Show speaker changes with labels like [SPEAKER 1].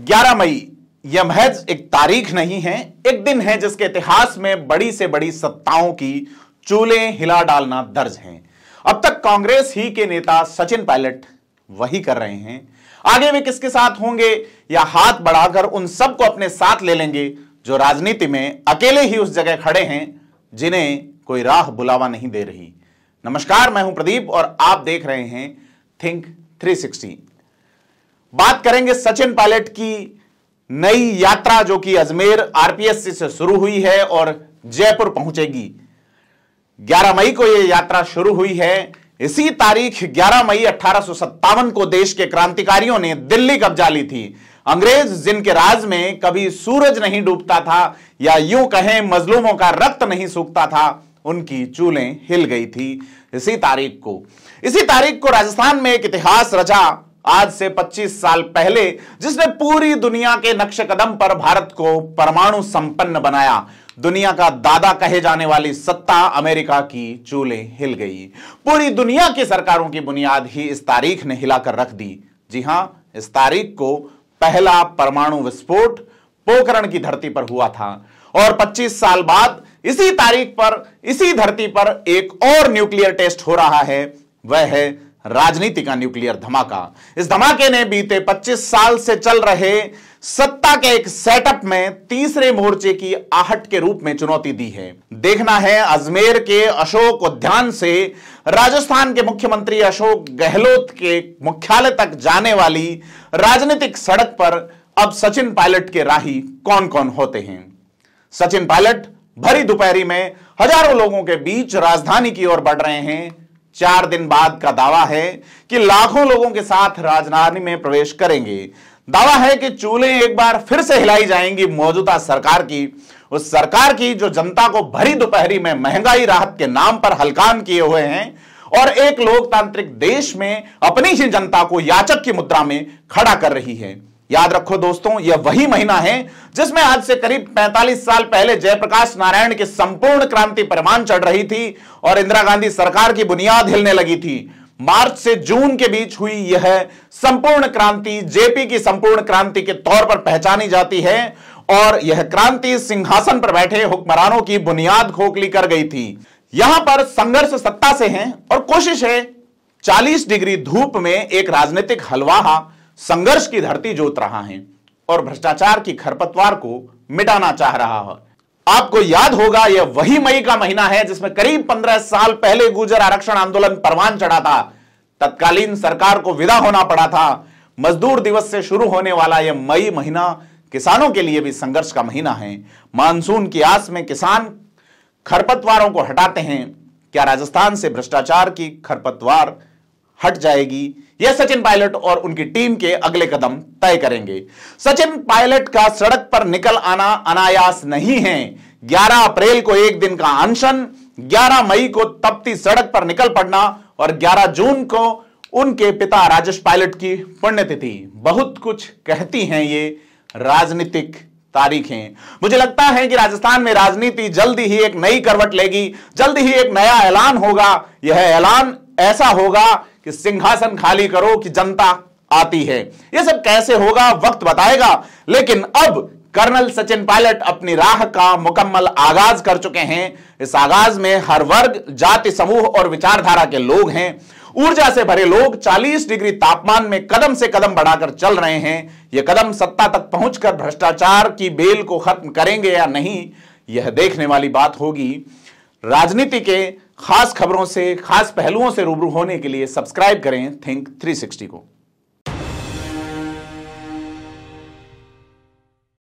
[SPEAKER 1] 11 मई यह महज एक तारीख नहीं है एक दिन है जिसके इतिहास में बड़ी से बड़ी सत्ताओं की चूल्हे हिला डालना दर्ज है अब तक कांग्रेस ही के नेता सचिन पायलट वही कर रहे हैं आगे वे किसके साथ होंगे या हाथ बढ़ाकर उन सबको अपने साथ ले लेंगे जो राजनीति में अकेले ही उस जगह खड़े हैं जिन्हें कोई राह बुलावा नहीं दे रही नमस्कार मैं हूं प्रदीप और आप देख रहे हैं थिंक 360 बात करेंगे सचिन पायलट की नई यात्रा जो कि अजमेर आरपीएससी से शुरू हुई है और जयपुर पहुंचेगी 11 मई को यह यात्रा शुरू हुई है इसी तारीख 11 मई अठारह को देश के क्रांतिकारियों ने दिल्ली कब्जा ली थी अंग्रेज जिनके राज में कभी सूरज नहीं डूबता था या यूं कहें मजलूमों का रक्त नहीं सूखता था उनकी चूलें हिल गई थी इसी तारीख को इसी तारीख को राजस्थान में एक इतिहास रचा आज से 25 साल पहले जिसने पूरी दुनिया के नक्श कदम पर भारत को परमाणु संपन्न बनाया दुनिया का दादा कहे जाने वाली सत्ता अमेरिका की चूले हिल गई पूरी दुनिया की सरकारों की बुनियाद ही इस तारीख ने हिलाकर रख दी जी हां इस तारीख को पहला परमाणु विस्फोट पोखरण की धरती पर हुआ था और 25 साल बाद इसी तारीख पर इसी धरती पर एक और न्यूक्लियर टेस्ट हो रहा है वह है राजनीति का न्यूक्लियर धमाका इस धमाके ने बीते 25 साल से चल रहे सत्ता के एक सेटअप में तीसरे मोर्चे की आहट के रूप में चुनौती दी है देखना है अजमेर के अशोक उद्यान से राजस्थान के मुख्यमंत्री अशोक गहलोत के मुख्यालय तक जाने वाली राजनीतिक सड़क पर अब सचिन पायलट के राही कौन कौन होते हैं सचिन पायलट भरी दोपहरी में हजारों लोगों के बीच राजधानी की ओर बढ़ रहे हैं चार दिन बाद का दावा है कि लाखों लोगों के साथ राजधानी में प्रवेश करेंगे दावा है कि चूल्हे एक बार फिर से हिलाई जाएंगी मौजूदा सरकार की उस सरकार की जो जनता को भरी दोपहरी में महंगाई राहत के नाम पर हलकान किए हुए हैं और एक लोकतांत्रिक देश में अपनी ही जनता को याचक की मुद्रा में खड़ा कर रही है याद रखो दोस्तों यह वही महीना है जिसमें आज से करीब 45 साल पहले जयप्रकाश नारायण की संपूर्ण क्रांति परमान चढ़ रही थी और इंदिरा गांधी सरकार की बुनियाद हिलने लगी थी मार्च से जून के बीच हुई यह संपूर्ण क्रांति जेपी की संपूर्ण क्रांति के तौर पर पहचानी जाती है और यह क्रांति सिंहासन पर बैठे हुक्मरानों की बुनियाद खोखली कर गई थी यहां पर संघर्ष सत्ता से है और कोशिश है 40 डिग्री धूप में एक राजनीतिक हलवाहा संघर्ष की धरती जोत रहा है और भ्रष्टाचार की खरपतवार को मिटाना चाह रहा है आपको याद होगा यह वही मई का महीना है जिसमें करीब पंद्रह साल पहले गुजर आरक्षण आंदोलन परवान चढ़ा था तत्कालीन सरकार को विदा होना पड़ा था मजदूर दिवस से शुरू होने वाला यह मई महीना किसानों के लिए भी संघर्ष का महीना है मानसून की आस में किसान खरपतवारों को हटाते हैं क्या राजस्थान से भ्रष्टाचार की खरपतवार हट जाएगी यह सचिन पायलट और उनकी टीम के अगले कदम तय करेंगे सचिन पायलट का सड़क पर निकल आना अनायास नहीं है 11 अप्रैल को एक दिन का अनशन 11 मई को तपती सड़क पर निकल पड़ना और 11 जून को उनके पिता राजेश पायलट की पुण्यतिथि बहुत कुछ कहती हैं ये राजनीतिक तारीखें मुझे लगता है कि राजस्थान में राजनीति जल्दी ही एक नई करवट लेगी जल्दी ही एक नया ऐलान होगा यह ऐलान ऐसा होगा कि सिंहासन खाली करो कि जनता आती है यह सब कैसे होगा वक्त बताएगा लेकिन अब कर्नल सचिन पायलट अपनी राह का मुकम्मल आगाज कर चुके हैं इस आगाज में हर वर्ग जाति समूह और विचारधारा के लोग हैं ऊर्जा से भरे लोग 40 डिग्री तापमान में कदम से कदम बढ़ाकर चल रहे हैं यह कदम सत्ता तक पहुंचकर भ्रष्टाचार की बेल को खत्म करेंगे या नहीं यह देखने वाली बात होगी राजनीति के खास खबरों से खास पहलुओं से रूबरू होने के लिए सब्सक्राइब करें थिंक 360 को